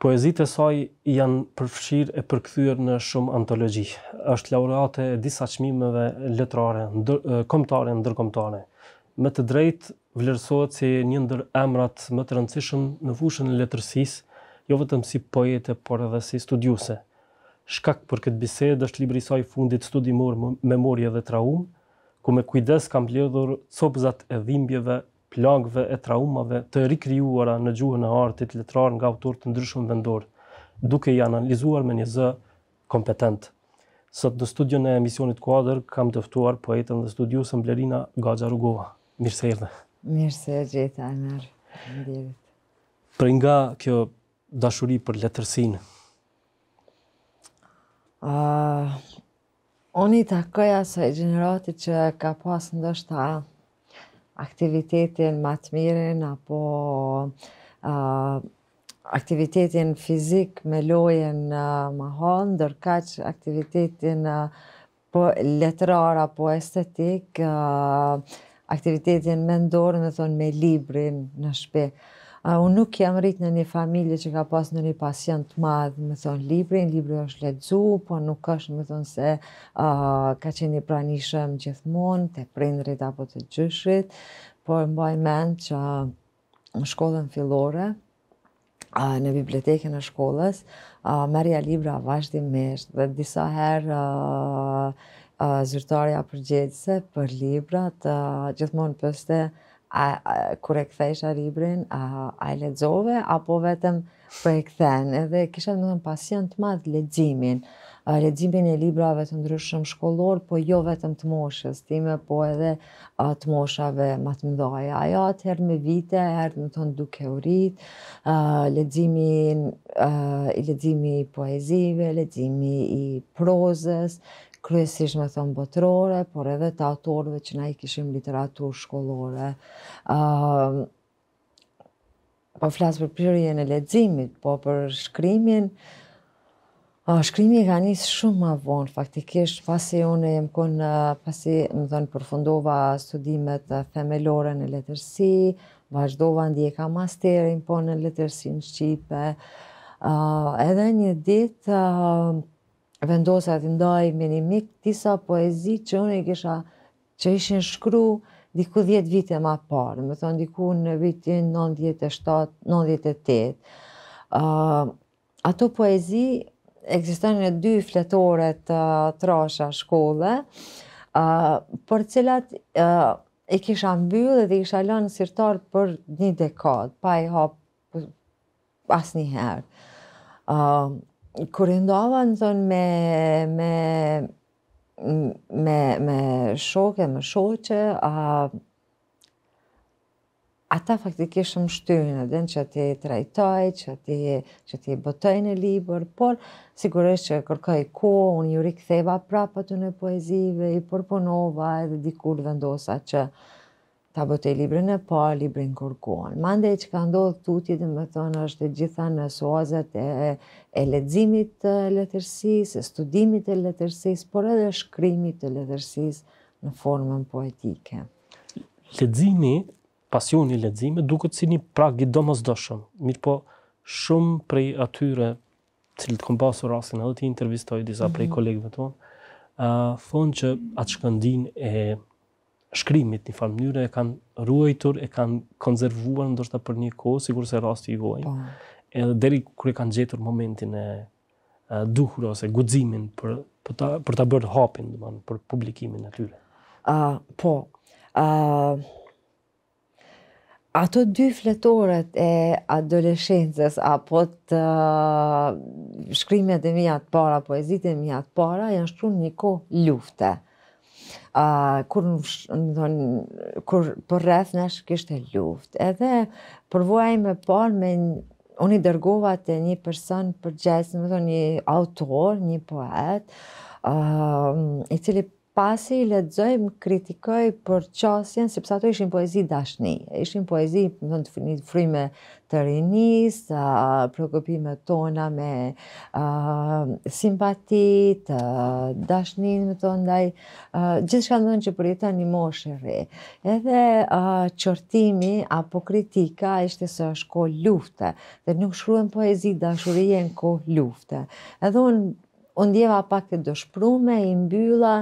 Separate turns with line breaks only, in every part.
Poezitë e saj janë përfshirë e përkthyer në shumë antologji. Është laureate e disa çmimeve letrare, kombëtare, ndërkombëtare. Me të drejtë vlerësohet si një ndër emrat më të rëndësishëm në fushën e letërsisë, jo vetëm si poete, por edhe si studiuese. Shkak për këtë bisedë është libri i saj fundit studimor Memoria dhe Traum, ku me kujdes ka mbledhur copëzat e dhimbjeve plagëve e traumave të rikrijuara në gjuhën e artit letrar nga autorë të ndryshëm vendor, duke i analizuar me një zë kompetent. Sot në studion e emisionit Kuadër kam të ftuar poetën dhe studiosën Blerina Gaxha Rugova. Mirëseerdhë.
Mirëseerdhë Tanar.
Për nga kjo dashuri për letërsinë.
ë Oni takoja sa gjeneratë që ka pas ndoshta aktivitetin më të mirin apo uh, aktivitetin fizik me lojen uh, më hon, aktivitetin uh, po letrar apo estetik, uh, aktivitetin mendor, më thon me librin në shtëpi unë nuk jam rritë në një familje që ka pas në një pasient të madhë, më thonë, librin, libri është ledzu, po nuk është, më thonë, se ka qenë një pranishëm gjithmonë, të prindrit apo të gjyshrit, por mbaj mend që në shkollën fillore, në bibliotekën e shkollës, a, merja libra meshtë, dhe disa herë zyrtarja përgjegjëse për libra të gjithmonë përste, a, a, kur e kthesha librin, a, a e ledzove, apo vetëm për e kthen. Edhe kisha në në pasion të madhë ledzimin, a, ledzimin e librave të ndryshëm shkollor, po jo vetëm të moshës time, po edhe a, të moshave më të mdoja. Ajo herë me vite, herë në tonë duke u rritë, ledzimin, i ledzimi i poezive, ledzimi i prozës, kryesisht me thonë botërore, por edhe të autorëve që na i kishim literaturë shkollore. Uh, po flasë për pyrje në ledzimit, po për shkrymin, uh, shkrymi ka njësë shumë ma vonë, faktikisht pasi unë e më konë, pasi më thonë përfundova studimet themelore në letërsi, vazhdova ndje ka masterin, po në letërsi në Shqipe, uh, edhe një ditë, uh, vendosa të ndaj me një mik tisa poezi që unë i kisha që ishin shkru diku 10 vite ma parë, me thonë diku në vitin 97-98. Ato poezi eksistën në dy fletore të trasha shkolle, për cilat i kisha mbyllë dhe i kisha lanë sirtar për një dekad, pa i hapë asë një herë kur ndova në thonë me, me, me, me shoke, me shoqe, a, ata faktikisht më shtyjnë edhe në që ti trajtoj, që ti, që ti botoj në libër, por sigurisht që kërkoj ko, unë ju riktheva prapë të në poezive, i përponova edhe dikur vendosa që ta bëte librin e parë, librin kërkuan. Mande e që ka ndodhë tuti, dhe më thonë, është gjitha në soazet e, e ledzimit të letërsis, e studimit të letërsis, por edhe shkrimit të letërsis në formën poetike.
Ledzimi, pasion i ledzime, duket si një prag i domës dëshëm, mirë po shumë prej atyre të kom pasur rasin, edhe ti intervistoj disa prej mhm. kolegëve tonë, thonë që atë shkëndin e shkrimit në farë mënyrë e kanë ruajtur, e kanë konservuar ndoshta për një kohë, sigur se rasti i vojnë, po. Edhe deri kur e kanë gjetur momentin e duhur ose guximin për për ta për ta bërë hapin, do të thonë, për
publikimin aty. tyre. po. Ë Ato dy fletoret e adoleshencës apo të shkrimet e mija të para, poezit e mija të para, janë shkru një kohë lufte. Mm kur më thonë, kur për po rreth kishte luft. Edhe përvoj me parë me unë i dërgova të një person për gjesë, më thonë, një autor, një poet, i cili pasi i ledzojmë kritikoj për qasjen, sepse ato ishin poezi dashni, ishin poezi në të frime të rinis, të prokopime tona me simpatit, a, dashnin me të ndaj, gjithë shka ndonë që përjeta një re. Edhe qërtimi apo kritika ishte se është ko lufte, dhe nuk shruen poezi dashurije në ko lufte. Edhe unë u ndjeva pak të dëshprume, i mbylla,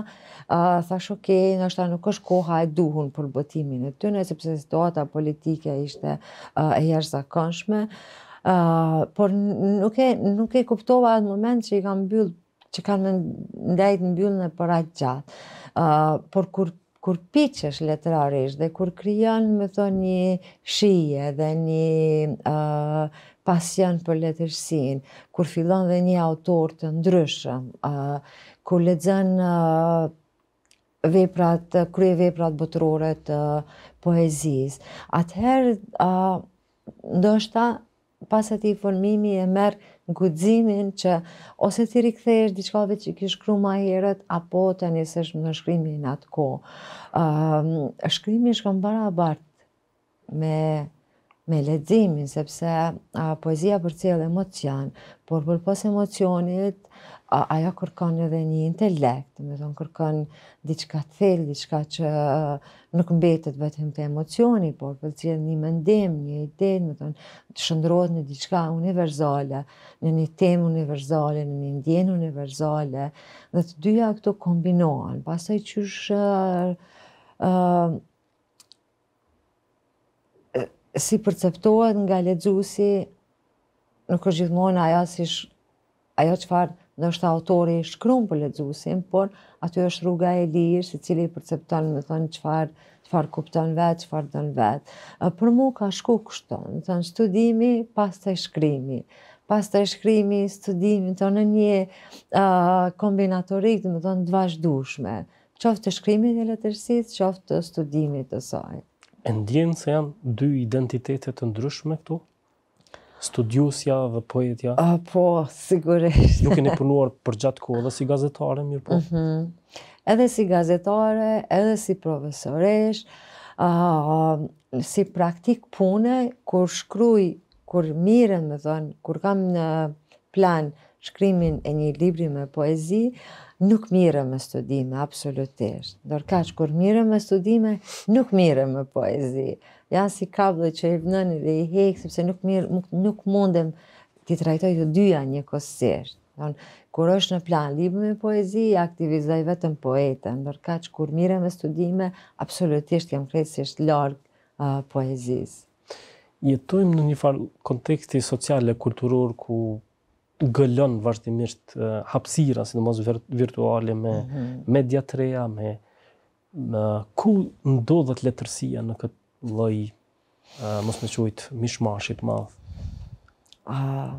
thash ok, në është nuk është koha e duhun për botimin e tyne, sepse situata politike ishte e jashtë zakonshme, por nuk e, nuk e kuptova atë moment që i kam mbyllë, që kanë në ndajtë mbyllën e për atë gjatë. por kur kur piqesh letrarisht dhe kur kryon, më thonë, një shije dhe një pasion për letërsin, kur fillon dhe një autor të ndryshëm, kur ledzen veprat, krye veprat botërore të poezis. Atëherë, ndo pas e ti formimi e merë në gudzimin që ose ti rikëthejsh diçkave që ke shkruar ma herët, apo të njësësh në shkrymi në atë ko. Shkrymi shkëm bara abartë me me ledzimin, sepse a, poezia për cilë emocion, por për pos emocionit, a, aja kërkon edhe një intelekt, me thonë kërkon diçka thellë, diçka që a, nuk mbetet vetëm të emocioni, por për cilë një mëndim, një ide, me thonë të shëndrot në diçka univerzale, në një tem univerzale, në një ndjen univerzale, dhe të dyja këto kombinohen, pasaj qësh... A, si përceptohet nga ledzusi, nuk është gjithmonë ajo si sh, ajo që farë dhe është autori shkrum për ledzusin, por aty është rruga e lirë, se cili i me thonë që farë qëfar kupton vetë, qëfar dënë vetë. Për mu ka shku kushton, të në studimi, pas të shkrimi. Pas të shkrimi, studimi, të në një uh, kombinatorik, të më thënë, Qoftë të shkrimi dhe letërsit, qoftë të studimi të sajtë
e ndjenë se janë dy identitetet të ndryshme këtu? Studiusja dhe poetja?
A, po, sigurisht. Nuk e një
punuar për gjatë kohë dhe si gazetare, mirë po?
Mhm. Edhe si gazetare, edhe si profesoresh, a, si praktik pune, kur shkruj, kur miren, me thonë, kur kam në plan, shkrimin e një libri me poezi, nuk mire me studime, absolutisht. Ndërka që kur mire me studime, nuk mire me poezi. Janë si kablë që i vënën dhe i hekë, sepse nuk, mirë, nuk, nuk mundem t'i trajtoj të dyja një kosisht. Dor, kur është në plan libri me poezi, aktivizaj vetëm poetën. Ndërka që kur mire me studime, absolutisht jam krejtë si është largë uh, poezisë.
Jetojmë në një farë konteksti social e kulturor ku gëllon vazhdimisht uh, hapsira, si në mos virtuale, me mm -hmm. media të reja, me, ku ndodhët letërsia në këtë loj, uh, mos me qujtë, mishmashit madhë. A...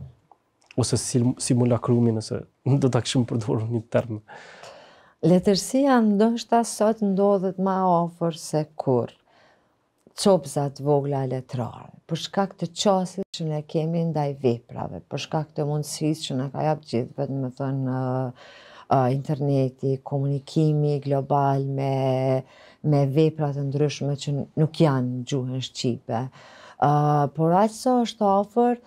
Ose
simulakrumi nëse do të këshim përdoru një term. Letërsia ndështë asot ndodhët ma ofër se kur. Qopzat vogla letrare, përshka këtë qasit, që ne kemi ndaj veprave, për shkak të mundësisë që ne ka japë gjithë, vetë më thënë, interneti, komunikimi global me, me veprat e ndryshme që nuk janë gjuhën Shqipe. por aqë sa është ofër,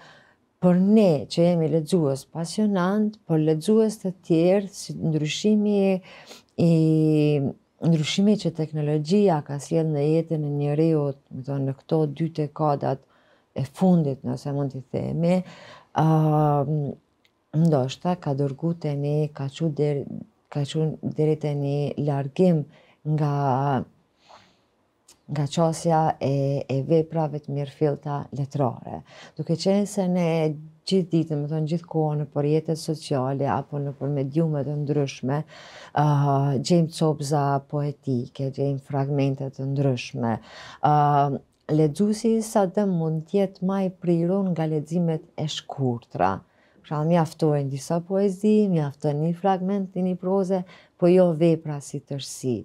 për ne që jemi ledzues pasionant, për ledzues të tjerë, si ndryshimi i ndryshimi që teknologjia ka s'jedhë në jetën e njeriu, më thonë në këto dy dekadat e fundit, nëse mund të themi, ndoshta ka dërgu të një, ka që dhe ka të një largim nga nga qasja e, e veprave të mirë filta letrare. Duke qenë se ne gjithë ditë, më thonë gjithë kohë në përjetet sociale, apo në përmediume të ndryshme, uh, gjejmë copza poetike, gjejmë fragmentet të ndryshme, ledzusi sa dhe mund tjetë maj i priron nga ledzimet e shkurtra. Pra mi aftojnë disa poezi, mi aftojnë një fragment një një proze, po jo vepra si tërsi.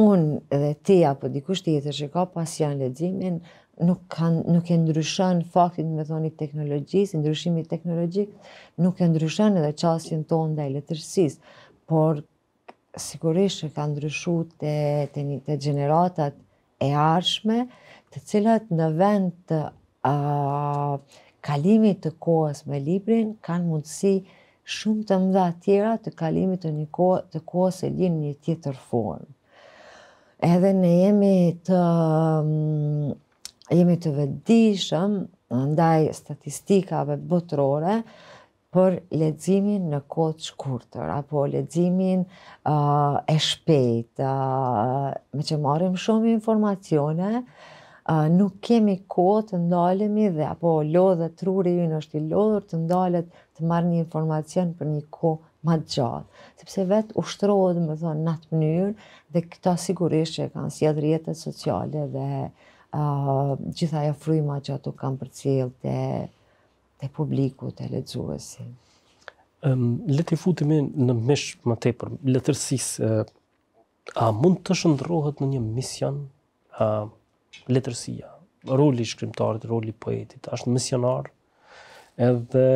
unë dhe ti apo dikush tjetër që ka pasion ledzimin, nuk, nuk e ndryshën faktit me thoni teknologjis, ndryshimi teknologjik, nuk e ndryshën edhe qasjen tonë dhe i letërsis, por sigurisht që ka ndryshu të, të, një, të generatat e arshme, të cilat në vend të kalimit të kohës me librin, kanë mundësi shumë të mdha tjera të kalimit të një kohë, të kohës e linë një tjetër formë. Edhe ne jemi të, jemi të vedishëm, ndaj statistikave botërore, uh, për leximin në kohë të shkurtër apo leximin e shpejt, me që marim shumë informacione, nuk kemi kohë të ndalemi dhe apo lodhë truri ju në është i lodhur të ndalet të marrë një informacion për një kohë ma të gjatë, sepse vetë ushtrohet më thonë në atë mënyrë dhe këta sigurisht që kanë si rjetët sociale dhe gjitha e frujma që ato kanë për cilë të e publiku të lexuesi.
Um, le të futemi në mesh më tepër, letërsisë a mund të shëndrohet në një mision letërsia, roli shkrimtarit, roli poetit, është misionar, edhe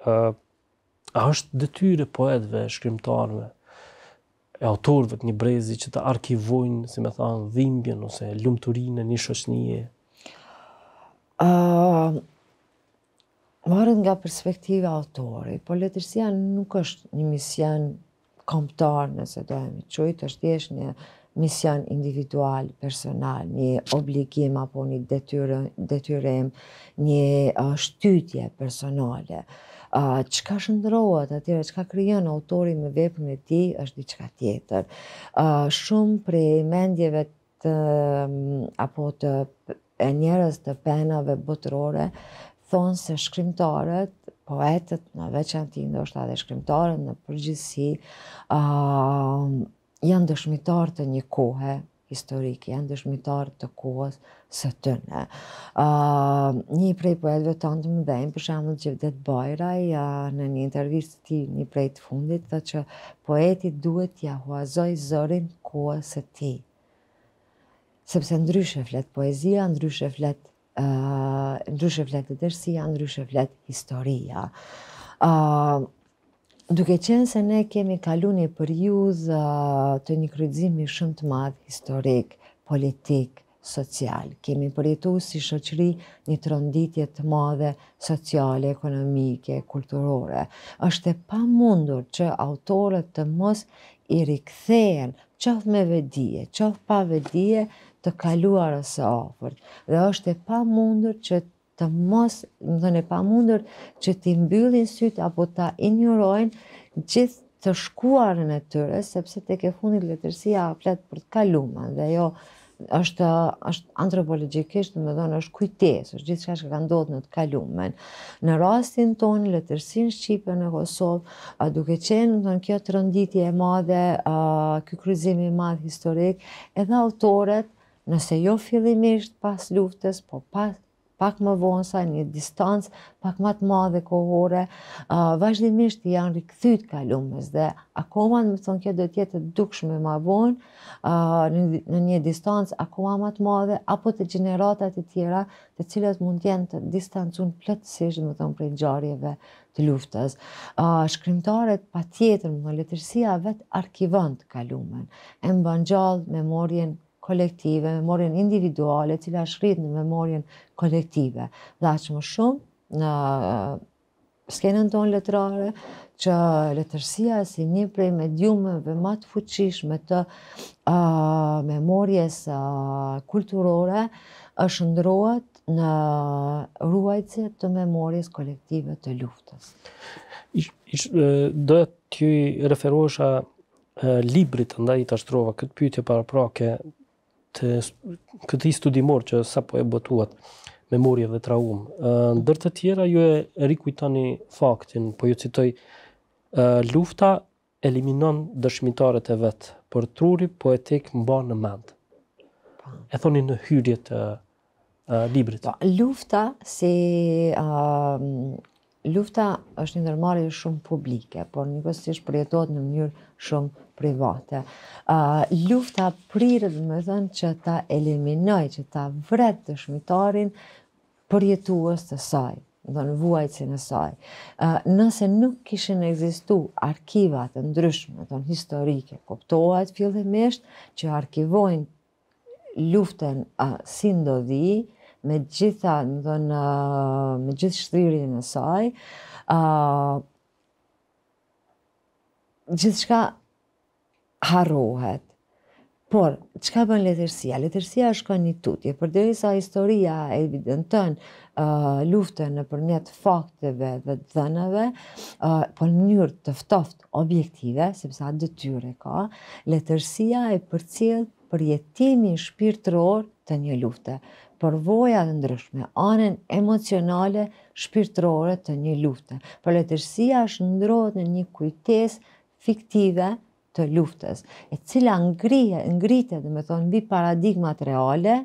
a, a është detyre poetve, shkrimtarve, e autorëve të një brezi që të arkivojnë, si me thanë, dhimbjen ose lumëturinë një shoshnije?
A, Varet nga perspektiva autori, po letërsia nuk është një mision komptar, nëse do e qujtë, është jesh një mision individual, personal, një obligim apo një detyrem, një uh, shtytje personale. Uh, qka shëndrohet atyre, qka kryon autori me vepën e ti, është diçka tjetër. Uh, shumë prej mendjeve të, um, apo të e të penave botërore, thonë se shkrimtarët, poetët, në veç ti ndoshta dhe shkrimtarët, në përgjithsi, uh, janë dëshmitarë të një kohë historike, janë dëshmitarë të kohës së të në. Uh, një prej poetëve të antë më dhejnë, për shemë në Gjevdet Bajraj, uh, në një intervjës të ti, një prej të fundit, të që poetit duhet të jahuazoj zërin kohës së ti. Sepse ndryshe flet poezia, ndryshe flet ndryshe flet të tërësia, ndryshe flet historia. Duke qenë se ne kemi kalu një përjuz të një kryzimi shumë të madhë historik, politik, social. Kemi përjetu si shëqëri një tronditje të madhe sociale, ekonomike, kulturore. Êshtë e pa mundur që autorët të mos i rikëthejen qëfë me vedije, qëfë pa vedije të kaluar ose opër. Dhe është e pa mundër që të mos, më thënë e pa mundër që ti mbyllin sytë apo ta injurojnë gjithë të shkuarën e tyre, sepse të ke fundit letërsia a fletë për të kaluma, dhe jo është antropologikisht, më dhënë është kujtesë, është gjithë shka që ka ndodhë në të kalumen. Në rastin tonë, letërsin Shqipe në Kosovë, duke qenë, më dhënë kjo të rënditje e madhe, kjo kryzimi madhë historik, edhe autoret, nëse jo fillimisht pas luftës, po pas pak më vonë sa një distancë, pak më të madhe kohore, vazhdimisht janë rikthyt kalumës dhe akoma më thonë kjo do të jetë dukshme më vonë në një distancë akoma më të madhe apo të gjenerata të tjera, të cilat mund të jenë të distancuar plotësisht më thonë prej ngjarjeve të luftës. Uh, shkrimtarët pa tjetër më në letërsia vetë arkivën të kalumen, e mbanë gjallë memorien kolektive, memorien individuale, cila shrit në memorien kolektive. Dhe aqë më shumë në skenën tonë letrare, që letërsia si një prej mediumeve matë të fuqishme të uh, memorjes uh, kulturore, është ndrojët në ruajtëse të memorjes kolektive të luftës.
Do të ju referuasha librit, ndaj i të ashtrova këtë pytje para prake të këtij studimor që sapo e botuat memorie dhe traumë. Ë ndër të tjera ju e rikujtoni faktin, po ju citoj lufta eliminon dëshmitarët e
vet, por truri poetik mban në mend. Po. E
thoni në hyrje të
librit. Ta, po, lufta si uh, lufta është një ndërmarrje shumë publike, por një është thjesht përjetohet në mënyrë shumë private. lufta lufta dhe me thënë, që ta eliminoj, që ta vret të shmitarin përjetuës të saj dhe në vuajtësin e saj. Nëse nuk kishin egzistu arkivat e ndryshme, dhe në historike, koptohet fillimisht që arkivojnë luften si ndodhi, me gjitha, dhe në, me gjithë shtririn e saj, gjithë shka harrohet. Por, ka bën letërsia? Letërsia është ka një tutje, për dhe sa historia evidentën uh, luftën në përmjet fakteve dhe dhenëve, uh, për po njërë të ftoft objektive, sepse atë dëtyre ka, letërsia e për cilë për jetimin shpirtëror të një lufte, për voja dhe ndryshme, anën emocionale shpirtërore të një lufte. Për letërsia është ndrojët në një kujtes fiktive, të luftës, e cila ngrije, ngrite, dhe me thonë, bi paradigmat reale,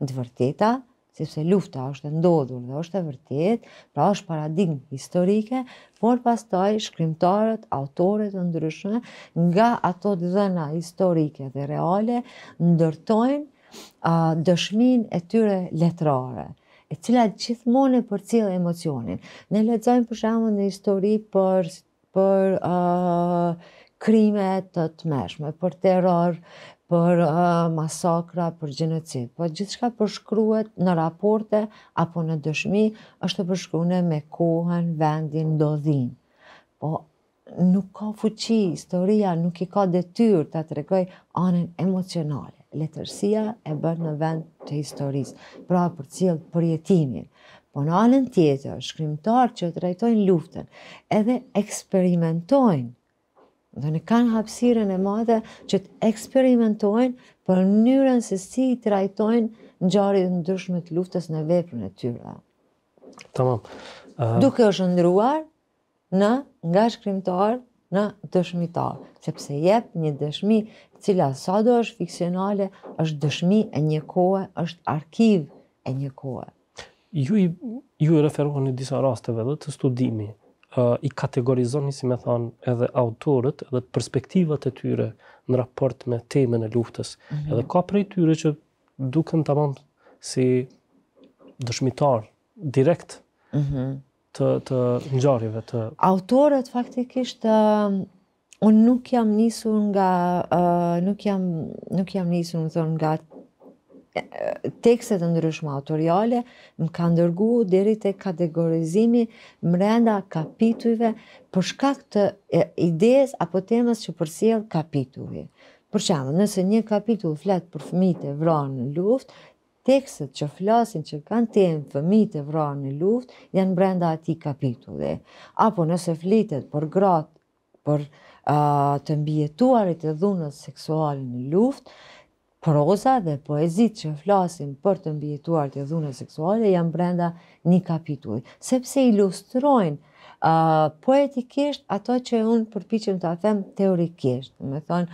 në të vërteta, sepse lufta është ndodhur dhe është e vërtet, pra është paradigm historike, por pastaj shkrimtarët, autorët e ndryshme, nga ato të dhëna historike dhe reale, ndërtojnë a, dëshmin e tyre letrare e cila gjithmonë e për cilë emocionin. Ne lecojnë për shamën në histori për, për krime të të mershme, për terror, për uh, masakra, për gjenocid. Po gjithë shka përshkruet në raporte apo në dëshmi, është të me kohën, vendin, dodhin. Po nuk ka fuqi, historia nuk i ka dhe të atrekoj anën emocionale. Letërsia e bërë në vend të historisë, pra për cilë përjetimin. Po në anën tjetër, shkrimtar që të rajtojnë luftën, edhe eksperimentojnë dhe në kanë hapsiren e madhe që të eksperimentojnë për njërën se si i të rajtojnë në gjari dhe ndryshme të luftës në veprën e tyra.
Tamam. Uh... Duke
është ndruar në nga shkrimtar në dëshmitar, sepse jep një dëshmi cila sa do është fiksionale, është dëshmi e një kohë, është arkiv e një kohë.
Ju, ju referohë një disa rasteve dhe të studimi, i kategorizoni, si me thonë, edhe autorët, edhe perspektivat e tyre në raport me temën e luftës. Mm -hmm. Edhe ka prej tyre që duken të mund si dëshmitar, direkt mm -hmm. të, të njëjarive.
Të... Autorët faktik ishtë... Un nuk jam nisur nga uh, nuk jam nuk jam nisur thon nga tekstet ndryshme autoriale më ka ndërgu deri te kategorizimi mrenda kapitujve për shkak të ides apo temës që përsjell kapitulli. Për shembull, nëse një kapitull flet për fëmijët e vrarë në luftë, tekstet që flasin që kanë temë fëmijët e vrarë në luftë janë brenda atij kapitulli. Apo nëse flitet për gratë, për të mbijetuarit e dhunës seksuale në luftë, proza dhe poezit që flasin për të mbjetuar të dhune seksuale janë brenda një kapituj. Sepse ilustrojnë poetikisht ato që unë përpichim të afem teorikisht. Me thonë,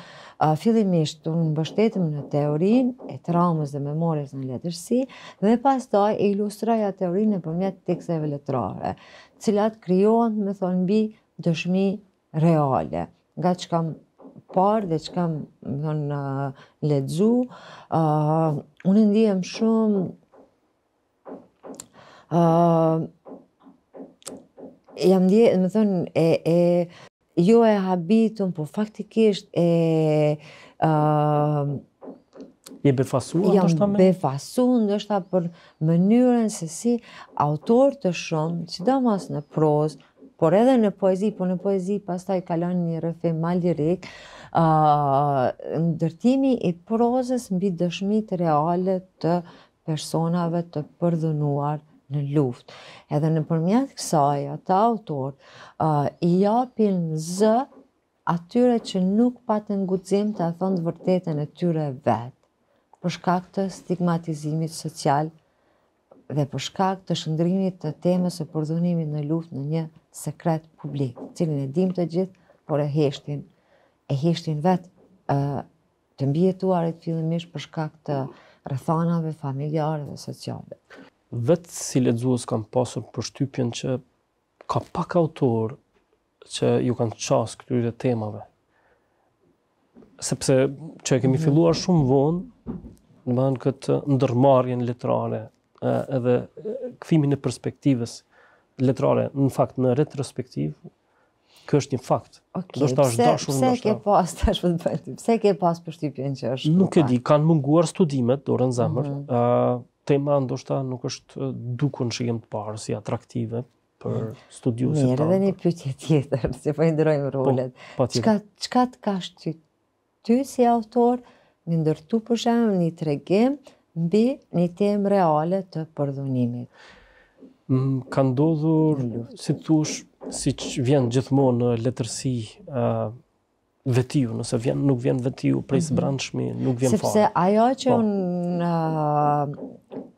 fillimisht të unë në teorin e traumës dhe memorës në letërsi dhe pas taj e ilustroja teorin në përmjet tekseve letrare, cilat kryonë, me thonë, bi dëshmi reale. Nga që kam parë dhe që kam në ledzu, ah, unë e ndihem shumë uh, jam ndihem, më thënë, e, e, jo e habitum, po faktikisht e... Ah, Je befasu, jam ndoshta me? befasu, ndoshta për mënyrën se si autor të shumë, që da mas në prozë, por edhe në poezi, po në poezi pastaj kalon një rëfe ma uh, ndërtimi i prozës mbi dëshmit reale të personave të përdhënuar në luft. Edhe në përmjën kësaj, ata autor i japin zë atyre që nuk patë në guzim të athonë të vërtetën e tyre vetë, përshka këtë stigmatizimit social dhe përshka këtë shëndrinit të temës e përdhënimit në luft në një sekret publik, cilin e dim të gjithë, por e heshtin e heshtin vetë të mbjetuarit fillimisht për shkak të rëthanave familjare dhe sociale.
Vetë si ledzuës kam pasur për shtypjen që ka pak autor që ju kanë qasë këtyre temave. Sepse që e kemi mhm. filluar shumë vonë, në banë këtë ndërmarjen letrare edhe këthimin e perspektives letrare, në fakt në retrospektiv, Kjo është një fakt. Do po të është dashur më shumë. Pse ke
pas tash vetë bëj Pse ke pas shtypjen që është? Nuk e
di, kanë munguar studimet dorën në zemër. Ëh, mhm. tema ndoshta nuk është dukun shikim të parë si atraktive për mhm. studiusit. Ne edhe një
pyetje tjetër, se po i ndrojmë po, rolet. Çka çka të ka shty ty si autor në ndërtu për shemb një tregim mbi një temë reale të përdhunimit.
Ka ndodhur, si të tush, si që vjen gjithmonë në letërsi uh, vetiu, nëse vjen, nuk vjen vetiu prej së mhm. nuk vjen farë. Sepse
ajo që po. unë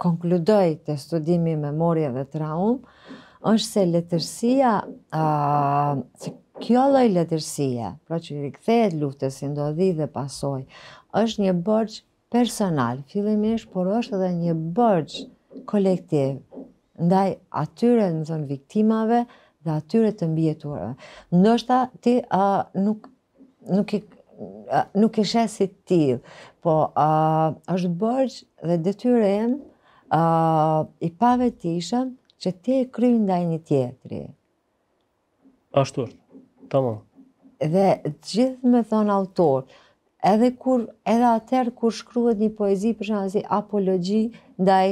konkludoj të studimi memoria dhe traumë, është se letërsia, se kjo loj letërsia, pra që i këthejet luftës, si ndodhi dhe pasoj, është një bërgj personal, fillimisht, por është edhe një bërgj kolektiv, ndaj atyre, në thonë, viktimave dhe atyre të mbjeturëve. Ndoshta ti a, nuk, nuk, i, nuk ishe si ti, po uh, është bërgjë dhe detyre e uh, i pave ishëm që ti e kryin ndaj një tjetëri.
Ashtu është, tamo.
Dhe gjithë me thonë autor, edhe kur edhe atëherë kur shkruhet një poezi për shembull si apologji ndaj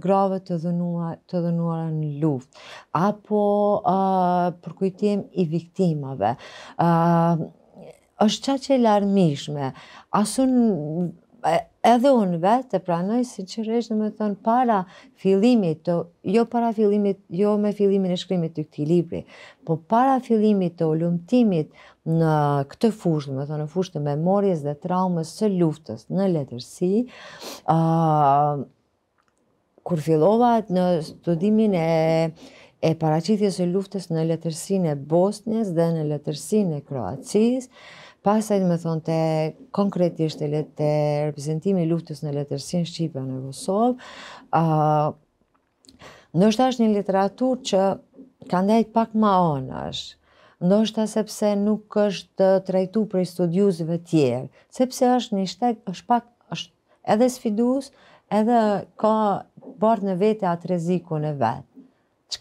grave të dhënuar të në luftë apo uh, përkujtim i viktimave. ë është çka që larmishme Asun edhe unë vetë të pranoj sinqeresht në më para fillimit, jo para fillimit, jo me fillimin e shkrimit të këti libri, po para fillimit të olumtimit në këtë fushë, në më në fushë të memorjes dhe traumës së luftës në letërsi, uh, kur fillova në studimin e e paraqitjes së luftës në letërsinë e Bosnjës dhe në letërsinë e Kroacisë, pastaj më thonte konkretisht e letë reprezentimi luftës në letërsinë shqipe në Kosovë, ë është ndoshta është një literaturë që ka ndajt pak më anash ndoshta sepse nuk është trajtu prej studiuzive tjerë, sepse është një shtek, është pak, është edhe sfidus, edhe ka bërë në vete atë reziku në vetë.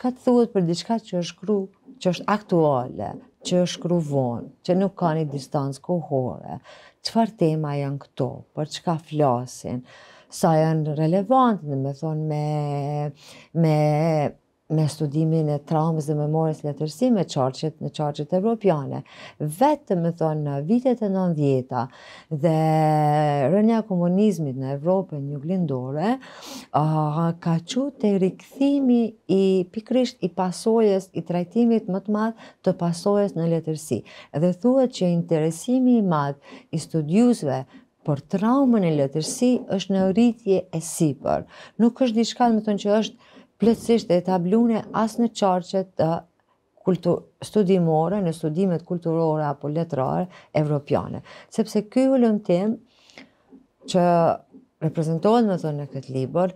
ka të thuhet për diçka që është kru, që është aktuale, që është kru vonë, që nuk ka një distancë kohore, qëfar tema janë këto, për ka flasin, sa janë relevantë, në me thonë me, me me studimin e traumës dhe memorës letërsi me qarqet në qarqet evropiane. Vetë me thonë në vitet e nëndjeta dhe rënja komunizmit në Evropë një glindore, ah, ka që të rikëthimi i pikrisht i pasojes, i trajtimit më të madhë të pasojes në letërsi. Dhe thua që interesimi i madhë i studiusve për traumën e letërsi është në rritje e sipër. Nuk është diçka, më thonë që është plëtsisht e tablune asë në qarqet studimore, në studimet kulturore apo letrare evropiane. Sepse ky hullëm tim që reprezentohet me thënë në këtë libër,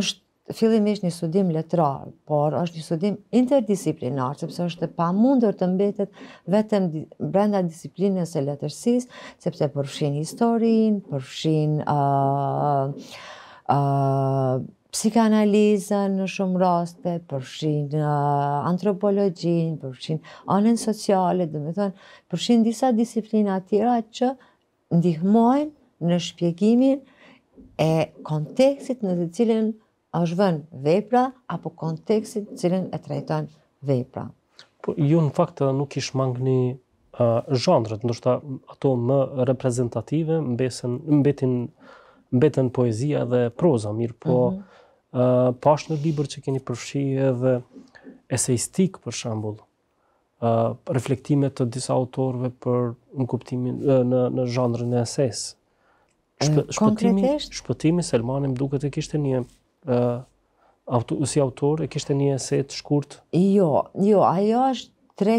është fillimisht një studim letrar, por është një studim interdisciplinar, sepse është pa mundër të mbetet vetëm brenda disiplinës e letërsis, sepse përfshin historin, përfshin uh, psikanaliza në shumë raste, përshin antropologjin, përshin anën sociale, dhe me thonë, përshin disa disiplina tjera që ndihmojnë në shpjegimin e kontekstit në të cilin është vën vepra, apo kontekstit në cilin e trajton vepra.
Po, ju në fakt nuk ish mangni uh, ndoshta ato më reprezentative, mbetin, mbeten poezia dhe proza, mirë po, mm -hmm pash në libër që keni përfshi edhe eseistik për shambull, reflektimet reflektime të disa autorve për në kuptimin në, në zhandrën e eses. Shpëtimi, shpëtimi Selmani më duke të kishtë një uh,
autor, si autor, e kishtë një eset shkurt? Jo, jo, ajo është të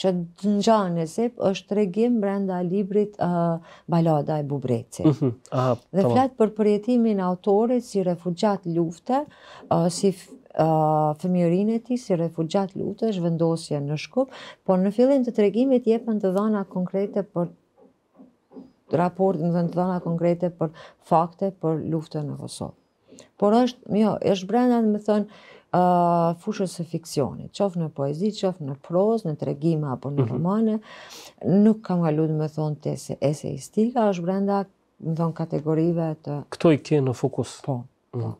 që të në gjanë e sip është të brenda librit uh, Balada e Bubreci. Mm -hmm.
Aha, dhe fletë
për përjetimin autorit si refugjat lufte, uh, si uh, fëmjërin e ti, si refugjat lufte, është vendosje në shkup, por në fillin të të jepën të dhana konkrete për raport në të dhana konkrete për fakte për lufte në Kosovë. Por është, jo, është brenda në më thënë, fushës së fikcionit, qofë në poezi, qofë në prozë, në tregime apo në mhm. romane, nuk kam nga ludhë me thonë të se eseistika është brenda më thonë kategorive të...
Këto i ke në fokus? Po, po.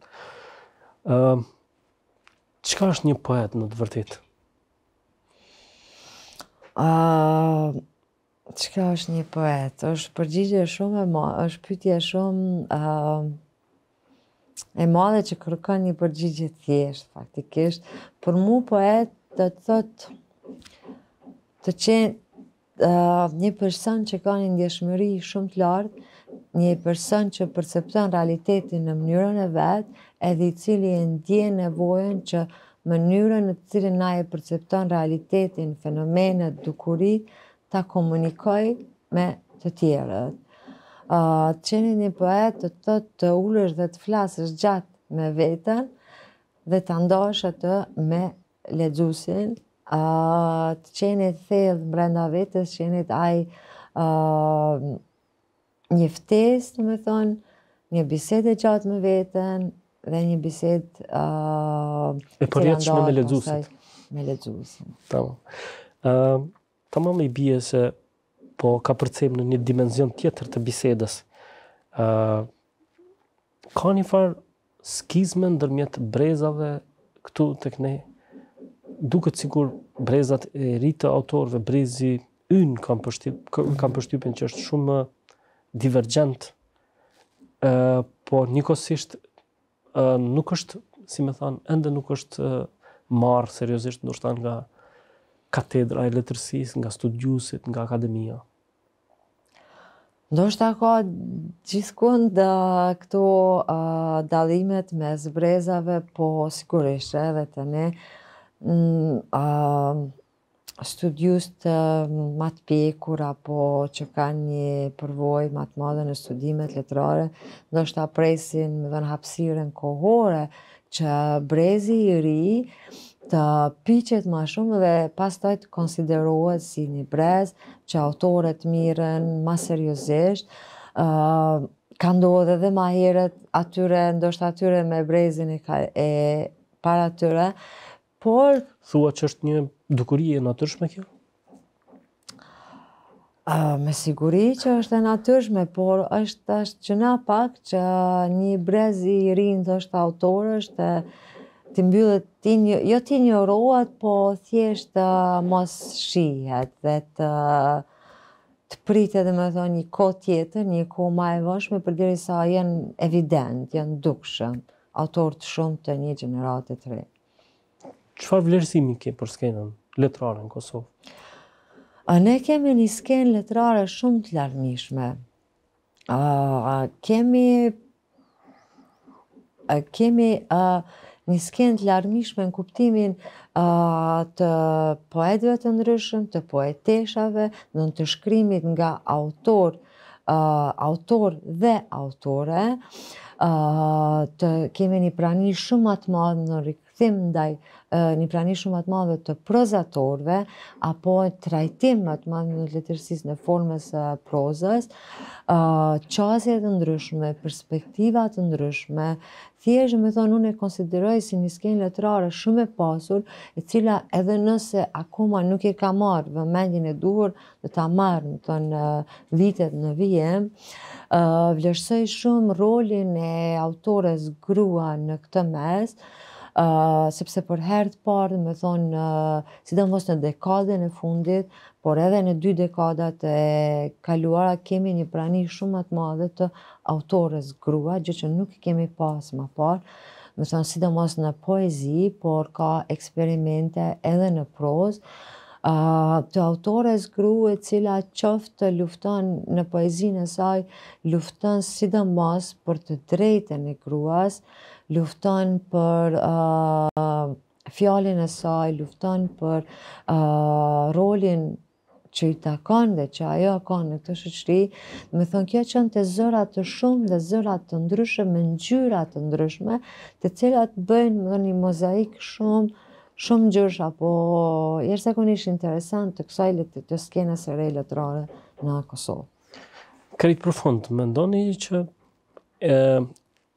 Qëka mhm. është një poet në të vërtit?
A... Qëka është një poet? është përgjigje shumë e ma, është pytje shumë e madhe që kërkën një përgjigje thjesht, faktikisht, për mu po e të të thot të qenë një person që ka një ndjeshmëri shumë të lartë, një person që përseptën realitetin në mënyrën e vetë, edhe i cili e ndje nevojën që mënyrën në cilin na e përseptën realitetin, fenomenet, dukurit, ta komunikoj me të tjerët të qeni një poet të të të ullësh dhe të flasësh gjatë me vetën dhe të ndosh atë me ledzusin, të qeni thellë brenda vetës, të qeni të ajë një ftes, me thonë, një biset e gjatë me vetën dhe një biset uh, e përjetëshme po me ledzusit. Me ledzusin.
Ta Uh, tamam i bje se po ka përcim në një dimenzion tjetër të bisedës. Uh, ka një farë skizme në dërmjet brezave këtu të këne, duke cikur brezat e rritë autorve, brezi ynë kam, përshtyp, kam përshtypin që është shumë divergent, uh, po një kosisht uh, nuk është, si me thanë, ende nuk është uh, marë seriosisht, ndoshtan nga katedra e letërsis, nga studiusit, nga akademia. Mm
Do ka gjithkund dhe këto dalimet me zbrezave, po sigurisht edhe të ne mm, studius të matë pekur, apo që ka një përvoj matë madhe në studimet letrare, do presin me dhe në hapsiren kohore që brezi i ri, të piqet ma shumë dhe pas të të konsiderohet si një brez, që autoret miren ma seriosisht, ka ndohet edhe ma heret atyre, ndoshtë atyre me brezin e para atyre, por... Thua që është një dukurije në atërshme kjo? Me siguri që është e natyrshme, por është që na pak që një brezi rinë të është autorë është të mbyllet, jo të ignorohet, po thjesht mos shihet dhe të të pritë edhe me thonë një ko tjetër, një ko ma e vëshme, përderi sa jenë evident, jenë dukshëm, autor të shumë të një gjenerat të Qëfar vlerësimi ke për skenën letrare në Kosovë? A ne kemi një skenë letrare shumë të larmishme. A, kemi... A, kemi... A, një skendë larmishme në kuptimin të poetëve të ndryshëm, të poeteshave, në të shkrimit nga autor, autor dhe autore, të kemi një prani shumë atë madhë në rikë kthim ndaj një prani shumë atë të madhe të prozatorëve apo trajtim atë madhe në letërsisë në formës prozës, ë të ndryshme, perspektiva të ndryshme, thjeshtë më thon unë e konsideroj si një skenë letrare shumë e pasur, e cila edhe nëse akoma nuk e ka marr vëmendjen e duhur, do ta marr, më thon vitet në vijim, Uh, vlerësoj shumë rolin e autores grua në këtë mes, Ah, sepse për herë të parë, më thonë, uh, si dhe mos në dekadën e fundit, por edhe në dy dekadat e kaluara kemi një prani shumë atë madhe të autores grua, gjë që nuk kemi pas më parë, më thonë, si dhe në poezi, por ka eksperimente edhe në prozë, Uh, të autores grua e cila qoftë të lufton në poezinë e saj, lufton sidomos për të drejtën e gruas, lufton për uh, fjallin e saj, lufton për uh, rolin që i ta kanë dhe që ajo ka në të shëqri, me thonë kjo që në të zërat të shumë dhe zërat të ndryshme, me në gjyrat të ndryshme, të cilat bëjnë më një mozaik shumë, shumë gjyrsh, apo jërë se kënë ishë interesant të kësaj lëtë të skena se rejë lëtërave në Kosovë.
Kërit profond, fund, me ndoni që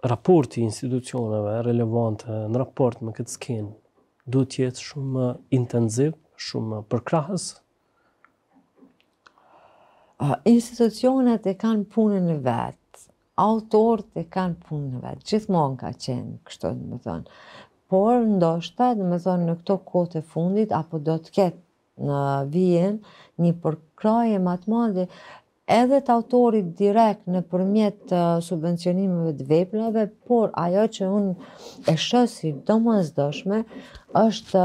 raporti institucioneve relevante në raport me këtë skenë duhet të jetë shumë intensiv, shumë
përkrahës? Institucionet e kanë punën e vetë, autorët e kanë punën e vetë, gjithmonë ka qenë kështu dhe më thonë. Por, ndoshta, dhe më thonë, në këto kote fundit, apo do të ketë në vijen, një përkraje matë madhe, edhe të autorit direkt në përmjet të subvencionimeve të vejplave, por ajo që unë e shësi do më nëzdoshme, është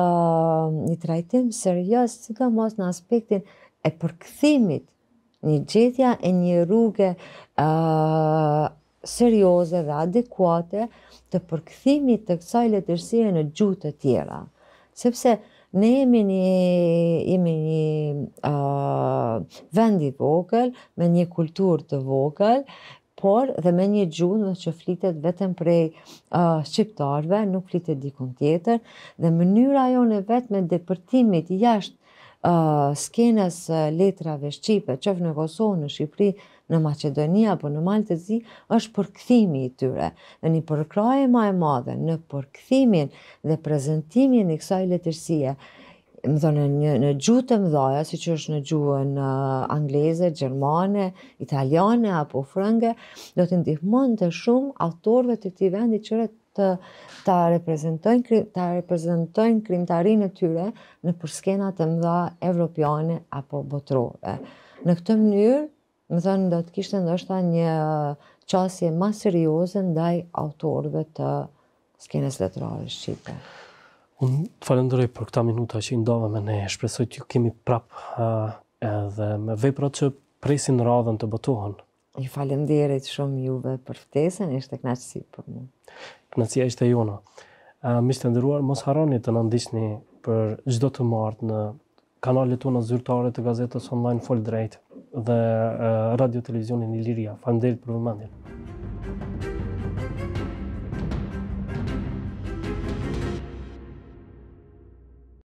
një trajtim serios, si mos në aspektin e përkëthimit një gjithja e një rrugë serioze dhe adekuate të përkëthimit të kësaj letërsie në gjutë të tjera. Sepse, Ne jemi një vend i me një kultur të vokal, por dhe me një gjundë që flitet vetëm prej shqiptarve, nuk flitet dikun tjetër, dhe mënyra jo në vetë me depërtimit jashtë skenes letrave shqipe, qëfë në Kosovë, në Shqipëri, në Macedoni apo në Maltezi, Zi është përkthimi i tyre. Dhe një përkraje ma e madhe në përkthimin dhe prezentimin i kësaj letërsie, më thonë në, në gjutë më dhaja, si që është në gjuën në angleze, gjermane, italiane apo frënge, do të ndihmon të shumë autorve të ti vendi qëre të ta reprezentojnë ta reprezentojnë krimtarinë e tyre në përskenat të mëdha evropiane apo botërore. Në këtë mënyrë më thënë do të kishtë ndoshta një uh, qasje ma serioze ndaj autorve të skenes letrare Shqipe.
Unë të falendroj për këta minuta që i ndove me ne, shpresoj të ju kemi prapë uh, edhe me vepra që presin radhën të botohen.
I falendirit shumë juve për ftesën, ishte knaqësi për mu.
Knaqësia ishte jona. Uh, të ndëruar, mos haroni të nëndishni për gjdo të martë në kanalit të në zyrtare të gazetës online full drejtë dhe eh, Radio Televizionin Iliria fundelit për vëmendjen.